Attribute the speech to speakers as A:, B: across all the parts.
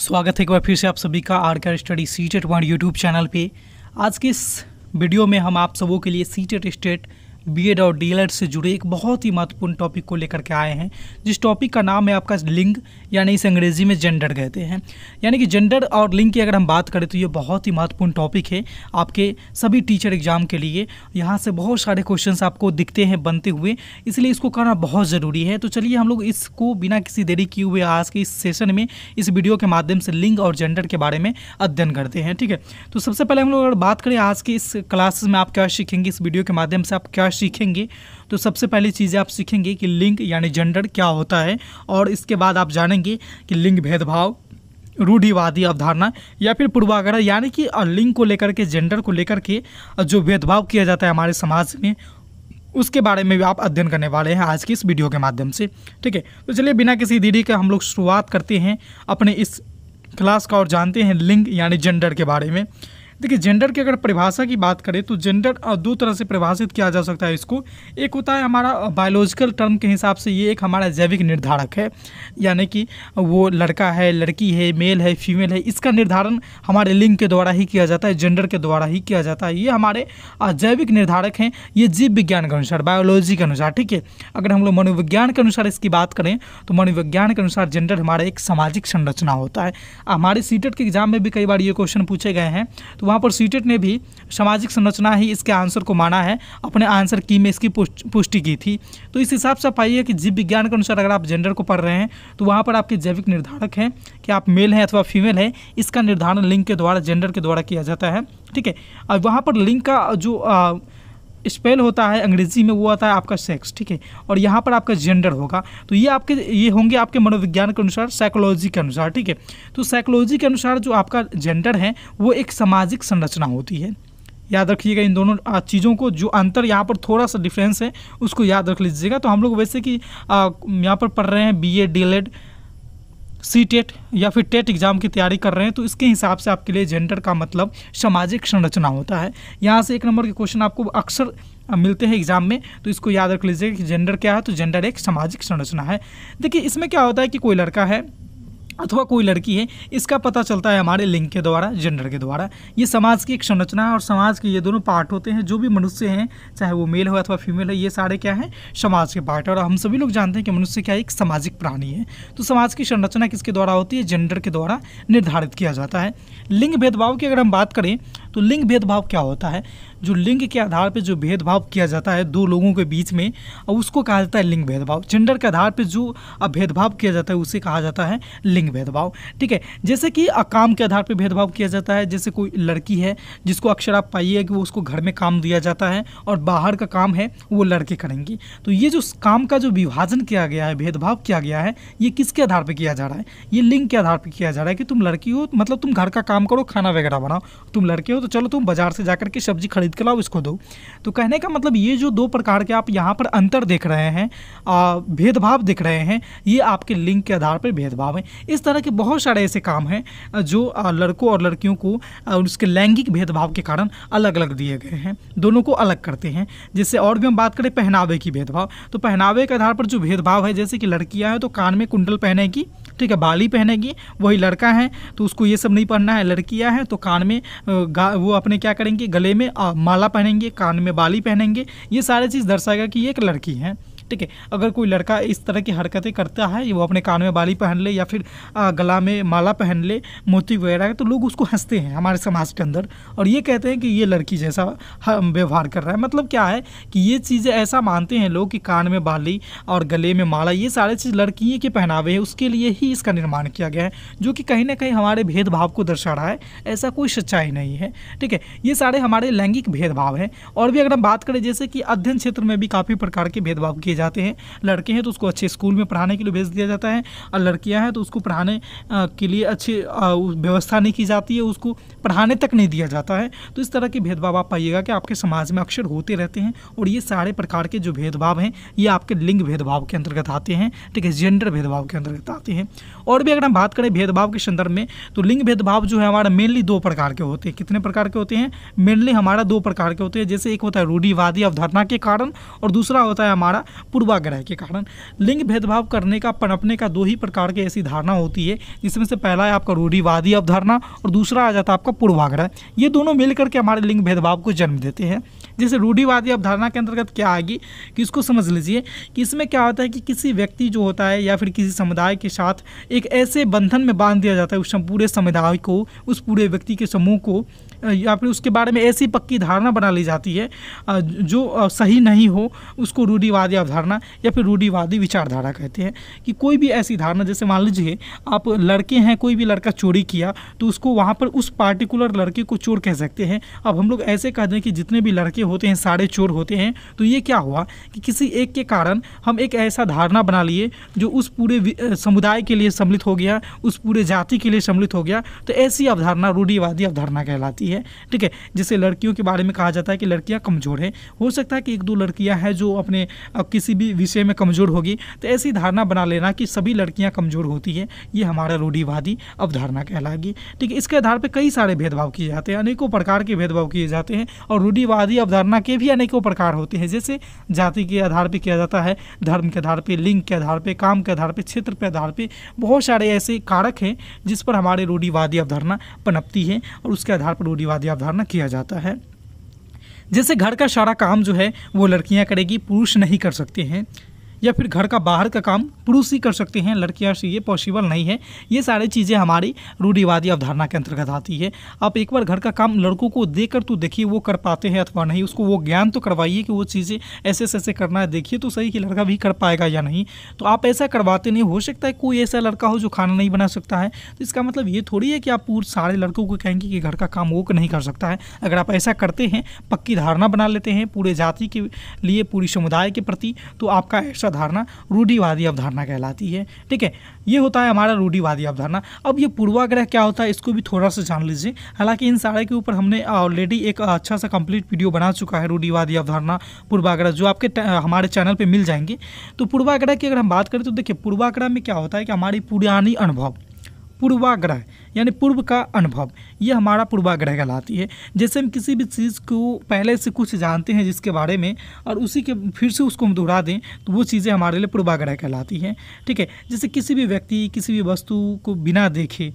A: स्वागत है एक बार फिर से आप सभी का R Kar study CTET one YouTube channel पे आज के इस वीडियो में हम आप सबों के लिए सीटेट स्टेट बीएड और डीएलएड से जुड़े एक बहुत ही महत्वपूर्ण टॉपिक को लेकर के आए हैं जिस टॉपिक का नाम है आपका लिंग यानी इसे अंग्रेजी में जेंडर कहते हैं यानी कि जेंडर और लिंग की अगर हम बात करें तो ये बहुत ही महत्वपूर्ण टॉपिक है आपके सभी टीचर एग्जाम के लिए यहाँ से बहुत सारे क्वेश्चन आपको दिखते हैं बनते हुए इसलिए इसको करना बहुत ज़रूरी है तो चलिए हम लोग इसको बिना किसी देरी किए हुए आज के इस सेशन में इस वीडियो के माध्यम से लिंग और जेंडर के बारे में अध्ययन करते हैं ठीक है तो सबसे पहले हम लोग अगर बात करें आज के इस क्लासेस में आप क्या सीखेंगे इस वीडियो के माध्यम से आप क्या सीखेंगे तो सबसे पहली चीज़ें आप सीखेंगे कि लिंग यानी जेंडर क्या होता है और इसके बाद आप जानेंगे कि लिंग भेदभाव रूढ़िवादी अवधारणा या फिर पूर्वाग्रह यानी कि लिंग को लेकर के जेंडर को लेकर के जो भेदभाव किया जाता है हमारे समाज में उसके बारे में भी आप अध्ययन करने वाले हैं आज की इस वीडियो के माध्यम से ठीक है तो चलिए बिना किसी दीदी के हम लोग शुरुआत करते हैं अपने इस क्लास का और जानते हैं लिंग यानी जेंडर के बारे में देखिए जेंडर की अगर परिभाषा की बात करें तो जेंडर दो तरह से परिभाषित किया जा सकता है इसको एक होता है हमारा बायोलॉजिकल टर्म के हिसाब से ये एक हमारा जैविक निर्धारक है यानी कि वो लड़का है लड़की है मेल है फीमेल है इसका निर्धारण हमारे लिंग के द्वारा ही किया जाता है जेंडर के द्वारा ही किया जाता है ये हमारे जैविक निर्धारक हैं ये जीव विज्ञान के अनुसार बायोलॉजी के अनुसार ठीक है अगर हम लोग मनोविज्ञान के अनुसार इसकी बात करें तो मनोविज्ञान के अनुसार जेंडर हमारा एक सामाजिक संरचना होता है हमारे सीटेट e के एग्जाम में भी कई बार ये क्वेश्चन पूछे गए हैं तो वहाँ पर सीटेट ने भी सामाजिक संरचना ही इसके आंसर को माना है अपने आंसर की में इसकी पुष्टि की थी तो इस हिसाब से आप पाइए कि जीव विज्ञान के अनुसार अगर आप जेंडर को पढ़ रहे हैं तो वहाँ पर आपके जैविक निर्धारक हैं कि आप मेल हैं अथवा फीमेल हैं इसका निर्धारण लिंग के द्वारा जेंडर के द्वारा किया जाता है ठीक है और वहाँ पर लिंग का जो स्पेल होता है अंग्रेजी में वो आता है आपका सेक्स ठीक है और यहाँ पर आपका जेंडर होगा तो ये आपके ये होंगे आपके मनोविज्ञान के अनुसार साइकोलॉजी के अनुसार ठीक है तो साइकोलॉजी के अनुसार जो आपका जेंडर है वो एक सामाजिक संरचना होती है याद रखिएगा इन दोनों चीज़ों को जो अंतर यहाँ पर थोड़ा सा डिफरेंस है उसको याद रख लीजिएगा तो हम लोग वैसे कि यहाँ पर पढ़ रहे हैं B A D Ed C TET e या फिर टेट e एग्ज़ाम की तैयारी कर रहे हैं तो इसके हिसाब से आपके लिए जेंडर का मतलब सामाजिक संरचना होता है यहाँ से एक नंबर के क्वेश्चन आपको अक्सर मिलते हैं एग्जाम में तो इसको याद रख लीजिए कि जेंडर क्या है तो जेंडर एक सामाजिक संरचना है देखिए इसमें क्या होता है कि कोई लड़का है अथवा कोई लड़की है इसका पता चलता है हमारे लिंग के द्वारा जेंडर के द्वारा ये समाज की एक संरचना और समाज के ये दोनों पार्ट होते हैं जो भी मनुष्य हैं चाहे वो मेल हो अथवा फीमेल हो ये सारे क्या हैं समाज के पार्ट और हम सभी लोग जानते हैं कि मनुष्य क्या एक सामाजिक प्राणी है तो समाज की संरचना किसके द्वारा होती है जेंडर के द्वारा निर्धारित किया जाता है लिंग भेदभाव की अगर हम बात करें तो लिंग भेदभाव क्या होता है जो लिंग के आधार पर जो भेदभाव किया जाता है दो लोगों के बीच में उसको कहा जाता है लिंग भेदभाव जेंडर के आधार पर जो भेदभाव किया जाता है उसे कहा जाता है लिंग भेदभाव ठीक है जैसे कि काम के आधार पर भेदभाव किया जाता है जैसे कोई लड़की है जिसको अक्सर आप पाइए कि वो उसको घर में काम दिया जाता है और बाहर का काम है वो लड़के करेंगी तो ये जो काम का जो विभाजन किया गया है भेदभाव किया गया है ये किसके आधार पर किया जा रहा है ये लिंग के आधार पर किया जा रहा है कि तुम लड़की हो मतलब तुम घर का काम करो खाना वगैरह बनाओ तुम लड़के हो तो चलो तुम बाजार से जा करके सब्जी खरीद खरीद के लाओ इसको दो तो कहने का मतलब ये जो दो प्रकार के आप यहाँ पर अंतर देख रहे हैं भेदभाव देख रहे हैं ये आपके लिंग के आधार पर भेदभाव हैं इस तरह के बहुत सारे ऐसे काम हैं जो लड़कों और लड़कियों को उसके लैंगिक भेदभाव के कारण अलग अलग दिए गए हैं दोनों को अलग करते हैं जैसे और भी हम बात करें पहनावे की भेदभाव तो पहनावे के आधार पर जो भेदभाव है जैसे कि लड़कियाँ हैं तो कान में कुंडल पहनेगी ठीक है बाली पहनेगी वही लड़का है तो उसको ये सब नहीं पहनना है लड़कियाँ हैं तो कान में वो अपने क्या करेंगे गले में माला पहनेंगे कान में बाली पहनेंगे ये सारे चीज़ दर्शाएगा कि ये एक लड़की है ठीक है अगर कोई लड़का इस तरह की हरकतें करता है वो अपने कान में बाली पहन ले या फिर गला में माला पहन ले मोती वगैरह तो लोग उसको हंसते हैं हमारे समाज के अंदर और ये कहते हैं कि ये लड़की जैसा व्यवहार कर रहा है मतलब क्या है कि ये चीज़ें ऐसा मानते हैं लोग कि कान में बाली और गले में माला ये सारे चीज़ लड़की के पहनावे हैं उसके लिए ही इसका निर्माण किया गया है जो कि कहीं ना कहीं हमारे भेदभाव को दर्शा रहा है ऐसा कोई सच्चाई नहीं है ठीक है ये सारे हमारे लैंगिक भेदभाव हैं और भी अगर हम बात करें जैसे कि अध्ययन क्षेत्र में भी काफ़ी प्रकार के भेदभाव किए जाते हैं लड़के हैं तो उसको अच्छे स्कूल में पढ़ाने के लिए भेज दिया जाता है और लड़कियाँ हैं तो उसको पढ़ाने के लिए अच्छी व्यवस्था नहीं की जाती है उसको पढ़ाने तक नहीं दिया जाता है तो इस तरह के भेदभाव आप पाइएगा कि आपके समाज में अक्सर होते रहते हैं और ये सारे प्रकार के जो भेदभाव हैं ये आपके लिंग भेदभाव के अंतर्गत आते हैं ठीक है जेंडर भेदभाव के अंतर्गत आते हैं और भी अगर हम बात करें भेदभाव के संदर्भ में तो लिंग भेदभाव जो है हमारा मेनली दो प्रकार के होते हैं कितने प्रकार के होते हैं मेनली हमारा दो प्रकार के होते हैं जैसे एक होता है रूढ़ीवादी अवधारणा के कारण और दूसरा होता है हमारा पूर्वाग्रह के कारण लिंग भेदभाव करने का पनपने का दो ही प्रकार की ऐसी धारणा होती है जिसमें से पहला है आपका रूढ़ीवादी अवधारणा और दूसरा आ जाता है आपका पूर्वाग्रह ये दोनों मिलकर के हमारे लिंग भेदभाव को जन्म देते हैं जैसे रूढ़ीवादी अवधारणा के अंतर्गत क्या आएगी कि इसको समझ लीजिए कि इसमें क्या होता है कि किसी व्यक्ति जो होता है या फिर किसी समुदाय के साथ एक ऐसे बंधन में बांध दिया जाता है उस पूरे समुदाय को उस पूरे व्यक्ति के समूह को या फिर उसके बारे में ऐसी पक्की धारणा बना ली जाती है जो सही नहीं हो उसको रूढ़ीवादी अवधारणा या फिर रूढ़ीवादी विचारधारा कहते हैं कि कोई भी ऐसी धारणा जैसे मान लीजिए आप लड़के हैं कोई भी लड़का चोरी किया तो उसको वहाँ पर उस पार्टिकुलर लड़के को चोर कह सकते हैं अब हम लोग ऐसे कह दें कि जितने भी लड़के होते हैं सारे चोर होते हैं तो ये क्या हुआ कि किसी एक के कारण हम एक ऐसा धारणा बना लिए जो उस पूरे समुदाय के लिए सम्मिलित हो गया उस पूरे जाति के लिए सम्मिलित हो गया तो ऐसी अवधारणा रूढ़ीवादी अवधारणा कहलाती है होती है ठीक है जिसे लड़कियों के बारे में कहा जाता है कि लड़कियाँ कमज़ोर हैं हो सकता है कि एक दो लड़कियाँ हैं जो अपने किसी भी विषय में कमज़ोर होगी तो ऐसी धारणा बना लेना कि सभी लड़कियाँ कमज़ोर होती है ये हमारा रूढ़ीवादी अवधारणा कहलाएगी ठीक है इसके आधार पर कई सारे भेदभाव किए जाते हैं अनेकों प्रकार के भेदभाव किए जाते हैं और रूढ़ीवादी अवधारणा के भी अनेकों प्रकार होते हैं जैसे जाति के आधार पर किया जाता है धर्म के आधार पर लिंग के आधार पर काम के आधार पर क्षेत्र के आधार पर बहुत सारे ऐसे कारक हैं जिस पर हमारे रूढ़ीवादी अवधारणा पनपती है और उसके आधार पर रूढ़िवादी अवधारणा किया जाता है जैसे घर का सारा काम जो है वो लड़कियां करेगी पुरुष नहीं कर सकते हैं या फिर घर का बाहर का काम पुरुष ही कर सकते हैं लड़कियाँ से ये पॉसिबल नहीं है ये सारी चीज़ें हमारी रूढ़िवादी अवधारणा के अंतर्गत आती है आप एक बार घर का काम लड़कों को देकर तो देखिए वो कर पाते हैं अथवा नहीं उसको वो ज्ञान तो करवाइए कि वो चीज़ें ऐसे ऐसे करना है देखिए तो सही कि लड़का भी कर पाएगा या नहीं तो आप ऐसा करवाते नहीं हो सकता है कोई ऐसा लड़का हो जो खाना नहीं बना सकता है तो इसका मतलब ये थोड़ी है कि आप पूरे सारे लड़कों को कहेंगे कि घर का काम वो नहीं कर सकता है अगर आप ऐसा करते हैं पक्की धारणा बना लेते हैं पूरे जाति के लिए पूरी समुदाय के प्रति तो आपका ऐसा अवधारणा रूढ़ीवादी अवधारणा कहलाती है ठीक है ये होता है हमारा रूढ़ीवादी अवधारणा अब ये पूर्वाग्रह क्या होता है इसको भी थोड़ा सा जान लीजिए हालांकि इन सारे के ऊपर हमने ऑलरेडी एक अच्छा सा कंप्लीट वीडियो बना चुका है रूढ़ीवादी अवधारणा पूर्वाग्रह जो आपके हमारे चैनल पर मिल जाएंगे तो पूर्वाग्रह की अगर हम बात करें तो देखिए पूर्वाग्रह में क्या होता है कि हमारी पुरानी अनुभव पूर्वाग्रह यानी पूर्व का अनुभव ये हमारा पूर्वाग्रह कहलाती है जैसे हम किसी भी चीज़ को पहले से कुछ जानते हैं जिसके बारे में और उसी के फिर से उसको हम दोहरा दें तो वो चीज़ें हमारे लिए पूर्वाग्रह कहलाती हैं ठीक है जैसे किसी भी व्यक्ति किसी भी वस्तु को बिना देखे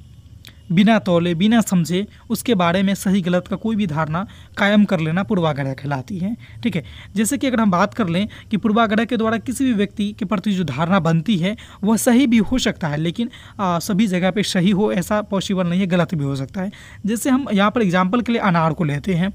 A: बिना तोले बिना समझे उसके बारे में सही गलत का कोई भी धारणा कायम कर लेना पूर्वाग्रह कहलाती है ठीक है जैसे कि अगर हम बात कर लें कि पूर्वाग्रह के द्वारा किसी भी व्यक्ति के प्रति जो धारणा बनती है वह सही भी हो सकता है लेकिन आ, सभी जगह पर सही हो ऐसा पॉसिबल नहीं है गलत भी हो सकता है जैसे हम यहाँ पर एग्जाम्पल के लिए अनार को लेते हैं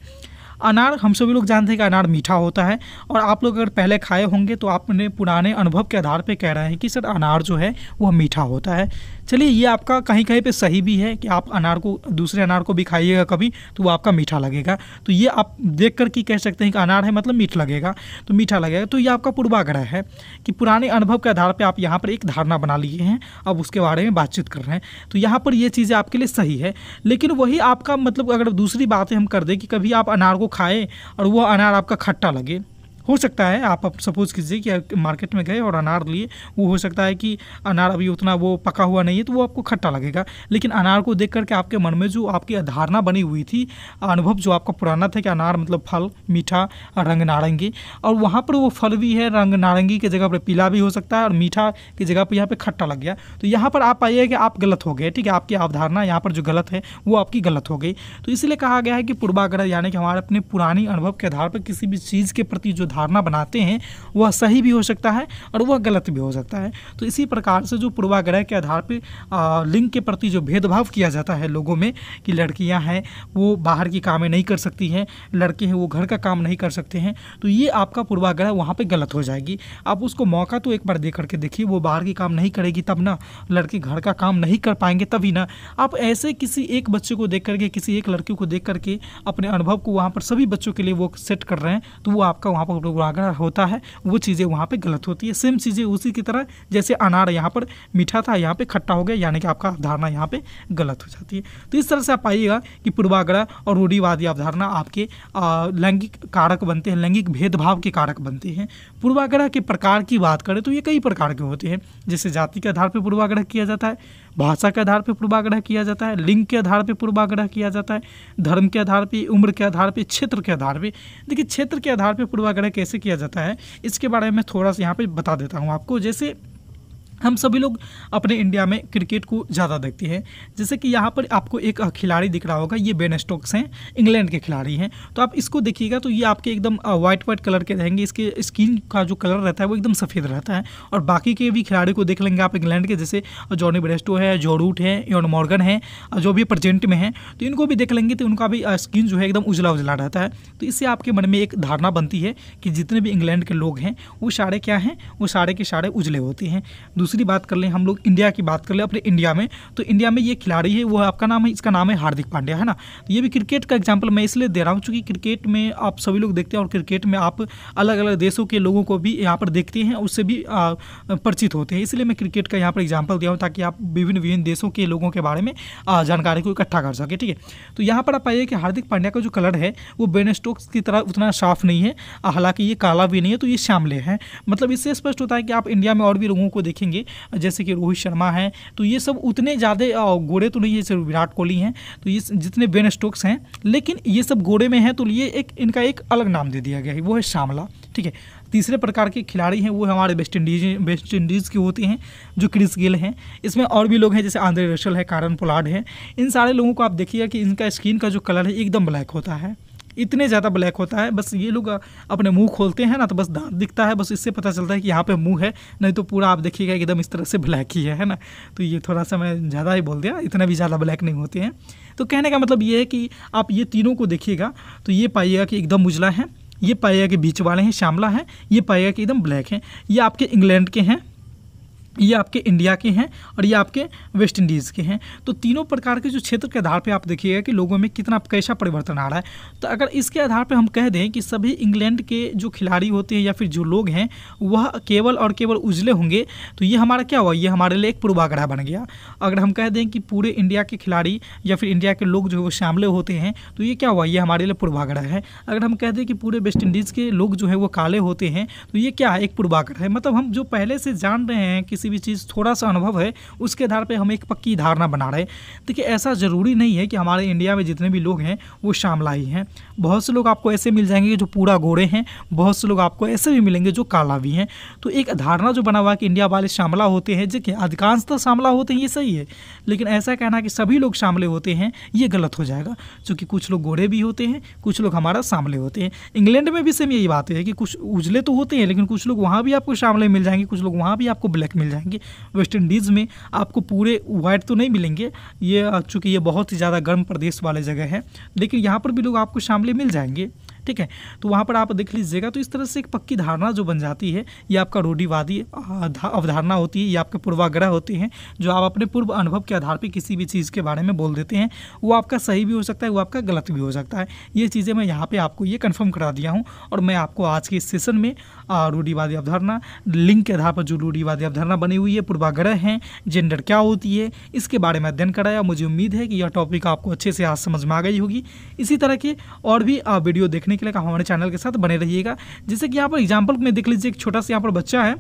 A: अनार हम सभी लोग जानते हैं कि अनार मीठा होता है और आप लोग अगर पहले खाए होंगे तो आपने पुराने अनुभव के आधार पर कह रहे हैं कि सर अनार जो है वह मीठा होता है चलिए ये आपका कहीं कहीं पे सही भी है कि आप अनार को दूसरे अनार को भी खाइएगा कभी तो वो आपका मीठा लगेगा तो ये आप देख कर कि कह सकते हैं कि अनार है मतलब मीठ लगेगा तो मीठा लगेगा तो ये आपका पूर्वाग्रह है कि पुराने अनुभव के आधार पर आप यहाँ पर एक धारणा बना लिए हैं अब उसके बारे में बातचीत कर रहे हैं तो यहाँ पर ये चीज़ें आपके लिए सही है लेकिन वही आपका मतलब अगर दूसरी बातें हम कर दें कि कभी आप अनार को खाएँ और वह अनार आपका खट्टा लगे हो सकता है आप सपोज़ कीजिए कि मार्केट में गए और अनार लिए वो हो सकता है कि अनार अभी उतना वो पका हुआ नहीं है तो वो आपको खट्टा लगेगा लेकिन अनार को देख करके आपके मन में जो आपकी धारणा बनी हुई थी अनुभव जो आपका पुराना था कि अनार मतलब फल मीठा रंग नारंगी और वहाँ पर वो फल भी है रंग नारंगी की जगह पर पीला भी हो सकता है और मीठा की जगह पर यहाँ पर खट्टा लग गया तो यहाँ पर आप आइए कि आप गलत हो गए ठीक है आपकी अवधारणा यहाँ पर जो गलत है वो आपकी गलत हो गई तो इसलिए कहा गया है कि पूर्वाग्रह यानी कि हमारे अपने पुरानी अनुभव के आधार पर किसी भी चीज़ के प्रति जो धारणा बनाते हैं वह सही भी हो सकता है और वह गलत भी हो सकता है तो इसी प्रकार से जो पूर्वाग्रह के आधार पर लिंग के प्रति जो भेदभाव किया जाता है लोगों में कि लड़कियाँ हैं वो बाहर की कामें नहीं कर सकती हैं लड़के हैं वो घर का काम नहीं कर सकते हैं तो ये आपका पूर्वाग्रह वहाँ पर गलत हो जाएगी आप उसको मौका तो एक बार दे करके देखिए वो बाहर की काम नहीं करेगी तब ना लड़के घर का काम नहीं कर पाएंगे तभी ना आप ऐसे किसी एक बच्चे को देख करके किसी एक लड़की को देख करके अपने अनुभव को वहाँ पर सभी बच्चों के लिए वो सेट कर रहे हैं तो वो आपका वहाँ पर दुर्वाग्रह होता है वो चीज़ें वहाँ पर गलत होती है सेम चीज़ें उसी की तरह जैसे अनार यहाँ पर मीठा था यहाँ पर खट्टा हो गया यानी कि आपका अवधारणा यहाँ पर गलत हो जाती है तो इस तरह से आप पाइएगा कि पूर्वाग्रह और रूढ़ीवादी अवधारणा आपके लैंगिक कारक बनते हैं लैंगिक भेदभाव के कारक बनते हैं पूर्वाग्रह के प्रकार की बात करें तो ये कई प्रकार के होते हैं जैसे जाति के आधार पर पूर्वाग्रह किया जाता है भाषा के आधार पर पूर्वाग्रह किया जाता है लिंग के आधार पर पूर्वाग्रह किया जाता है धर्म के आधार पर उम्र के आधार पर क्षेत्र के आधार पर देखिए क्षेत्र के आधार पर पूर्वाग्रह कैसे किया जाता है इसके बारे में थोड़ा सा यहाँ पर बता देता हूँ आपको जैसे हम सभी लोग अपने इंडिया में क्रिकेट को ज़्यादा देखते हैं जैसे कि यहाँ पर आपको एक खिलाड़ी दिख रहा होगा ये बेन स्टोक्स हैं इंग्लैंड के खिलाड़ी हैं तो आप इसको देखिएगा तो ये आपके एकदम वाइट वाइट कलर के रहेंगे इसके स्किन का जो कलर रहता है वो एकदम सफ़ेद रहता है और बाकी के भी खिलाड़ी को देख लेंगे आप इंग्लैंड के जैसे जॉनी ब्रेस्टो है जोरूट है योन मॉर्गन है जो भी प्रजेंट में है तो इनको भी देख लेंगे तो उनका भी स्किन जो है एकदम उजला उजला रहता है तो इससे आपके मन में एक धारणा बनती है कि जितने भी इंग्लैंड के लोग हैं वो सारे क्या हैं वो सारे के सारे उजले होते हैं दूसरी बात कर लें हम लोग इंडिया की बात कर लें अपने इंडिया में तो इंडिया में ये खिलाड़ी है वो आपका नाम है इसका नाम है हार्दिक पांड्या है ना तो ये भी क्रिकेट का एग्जाम्पल मैं इसलिए दे रहा हूँ चूँकि क्रिकेट में आप सभी लोग देखते हैं और क्रिकेट में आप अलग अलग देशों के लोगों को भी यहाँ पर देखते हैं उससे भी परिचित होते हैं इसलिए मैं क्रिकेट का यहाँ पर एग्जाम्पल दिया हूँ ताकि आप विभिन्न विभिन्न देशों के लोगों के बारे में जानकारी को इकट्ठा कर सके ठीक है तो यहाँ पर आप आइए कि हार्दिक पांड्या का जो कलर है वो बेन स्टोक्स की तरह उतना साफ नहीं है हालांकि ये काला भी नहीं है तो ये श्यामले हैं मतलब इससे स्पष्ट होता है कि आप इंडिया में और भी लोगों को देखेंगे जाएंगे जैसे कि रोहित शर्मा है तो ये सब उतने ज़्यादा गोरे तो नहीं जैसे विराट कोहली हैं तो ये जितने बेन स्टोक्स हैं लेकिन ये सब गोरे में हैं तो ये एक इनका एक अलग नाम दे दिया गया है वो है शामला ठीक है तीसरे प्रकार के खिलाड़ी हैं वो हमारे वेस्ट इंडीज वेस्ट इंडीज़ के होते हैं जो क्रिस गिल हैं इसमें और भी लोग हैं जैसे आंध्रे रशल है कारन पोलाड है इन सारे लोगों को आप देखिएगा कि इनका स्किन का जो कलर है एकदम ब्लैक होता है इतने ज़्यादा ब्लैक होता है बस ये लोग अपने मुँह खोलते हैं ना तो बस दांत दिखता है बस इससे पता चलता है कि यहाँ पर मुँह है नहीं तो पूरा आप देखिएगा एकदम इस तरह से ब्लैक ही है है ना तो ये थोड़ा सा मैं ज़्यादा ही बोल दिया इतना भी ज़्यादा ब्लैक नहीं होते हैं तो कहने का मतलब ये है कि आप ये तीनों को देखिएगा तो ये पाइएगा कि एकदम उजला है ये पाइएगा कि बीच वाले हैं श्यामला है ये पाइएगा कि एकदम ब्लैक हैं ये आपके इंग्लैंड के हैं ये आपके इंडिया के हैं और ये आपके वेस्ट इंडीज़ के हैं तो तीनों प्रकार के जो क्षेत्र के आधार पर आप देखिएगा कि लोगों में कितना कैसा परिवर्तन आ रहा है तो अगर इसके आधार पर हम कह दें कि सभी इंग्लैंड के जो खिलाड़ी होते हैं या फिर जो लोग हैं वह केवल और केवल उजले होंगे तो ये हमारा क्या हुआ ये हमारे लिए एक पूर्वाग्रह बन गया अगर हम कह दें कि पूरे इंडिया के खिलाड़ी या फिर इंडिया के लोग जो है वो श्यामले होते हैं तो ये क्या हुआ ये हमारे लिए पूर्वाग्रह है अगर हम कह दें कि पूरे वेस्ट इंडीज़ के लोग जो है वो काले होते हैं तो ये क्या है एक पूर्वाग्रह है मतलब हम जो पहले से जान रहे हैं किसी किसी भी चीज़ थोड़ा सा अनुभव है उसके आधार पर हम एक पक्की धारणा बना रहे हैं देखिए ऐसा ज़रूरी नहीं है कि हमारे इंडिया में जितने भी लोग हैं वो शामला ही हैं बहुत से लोग आपको ऐसे मिल जाएंगे जो पूरा गोरे हैं बहुत से लोग आपको ऐसे भी मिलेंगे जो काला भी हैं तो एक धारणा जो बना हुआ कि इंडिया वाले शामला होते हैं जो कि अधिकांशतः तो शामला होते हैं ये सही है लेकिन ऐसा कहना कि सभी लोग शामले होते हैं ये गलत हो जाएगा क्योंकि कुछ लोग गोरे भी होते हैं कुछ लोग हमारा शामले होते हैं इंग्लैंड में भी सेम यही बात है कि कुछ उजले तो होते हैं लेकिन कुछ लोग वहाँ भी आपको शामले मिल जाएंगे कुछ लोग वहाँ भी आपको ब्लैक मिल जाएंगे जाएंगे वेस्ट इंडीज़ में आपको पूरे वाइट तो नहीं मिलेंगे ये चूँकि ये बहुत ही ज़्यादा गर्म प्रदेश वाले जगह है लेकिन यहाँ पर भी लोग आपको शामले मिल जाएंगे ठीक है तो वहाँ पर आप देख लीजिएगा तो इस तरह से एक पक्की धारणा जो बन जाती है ये आपका रूढ़ीवादी अवधारणा होती है ये आपके पूर्वाग्रह होते हैं जो आप अपने पूर्व अनुभव के आधार पर किसी भी चीज़ के बारे में बोल देते हैं वो आपका सही भी हो सकता है वो आपका गलत भी हो सकता है ये चीज़ें मैं यहाँ पर आपको ये कन्फर्म करा दिया हूँ और मैं आपको आज के इस सेशन में रूढ़ीवादी अवधारणा लिंग के आधार पर जो रूढ़ीवादी अवधारणा बनी हुई है पूर्वाग्रह हैं जेंडर क्या होती है इसके बारे में अध्ययन कराया मुझे उम्मीद है कि यह टॉपिक आपको अच्छे से आज समझ में आ गई होगी इसी तरह के और भी वीडियो देखने के लिए हमारे चैनल के साथ बने रहिएगा जैसे कि यहाँ पर एग्जाम्पल में देख लीजिए एक छोटा सा यहाँ पर बच्चा है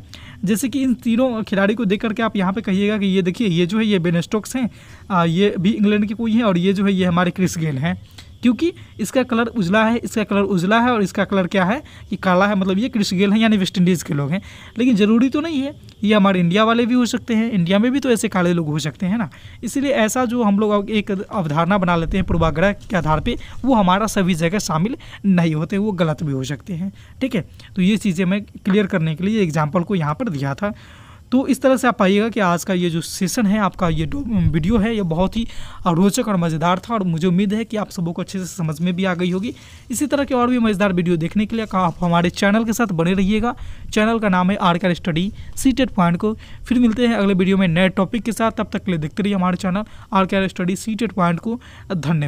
A: जैसे कि इन तीनों खिलाड़ी को देख करके आप यहाँ पर कहिएगा कि ये देखिए ये जो है ये बेन स्टोक्स हैं ये भी इंग्लैंड के कोई हैं और ये जो है ये हमारे क्रिस गेल हैं क्योंकि इसका कलर उजला है इसका कलर उजला है और इसका कलर क्या है कि काला है मतलब ये क्रिस गेल है यानी वेस्ट इंडीज़ के लोग हैं लेकिन ज़रूरी तो नहीं है ये हमारे इंडिया वाले भी हो सकते हैं इंडिया में भी तो ऐसे काले लोग हो सकते हैं ना इसीलिए ऐसा जो हम लोग एक अवधारणा बना लेते हैं पूर्वाग्रह के आधार पर वो हमारा सभी जगह शामिल नहीं होते वो गलत भी हो सकते हैं ठीक है तो ये चीज़ें मैं क्लियर करने के लिए एग्जाम्पल को यहाँ पर दिया था तो इस तरह से आप पाइएगा कि आज का ये जो सेशन है आपका ये वीडियो है ये बहुत ही रोचक और मज़ेदार था और मुझे उम्मीद है कि आप सबों को अच्छे से समझ में भी आ गई होगी इसी तरह के और भी मज़ेदार वीडियो देखने के लिए आप हमारे चैनल के साथ बने रहिएगा चैनल का नाम है are Kar study C TET point को फिर मिलते हैं अगले वीडियो में नए टॉपिक के साथ तब तक के लिए देखते रहिए हमारे channel R Kar study C TET point को धन्यवाद